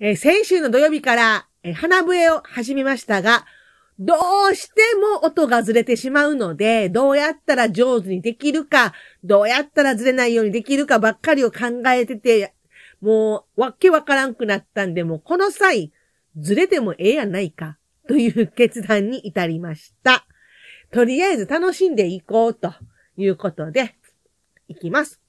えー、先週の土曜日から、えー、花笛を始めましたが、どうしても音がずれてしまうので、どうやったら上手にできるか、どうやったらずれないようにできるかばっかりを考えてて、もう、わけわからんくなったんで、もうこの際、ずれてもええやないか、という決断に至りました。とりあえず楽しんでいこうということで、いきます。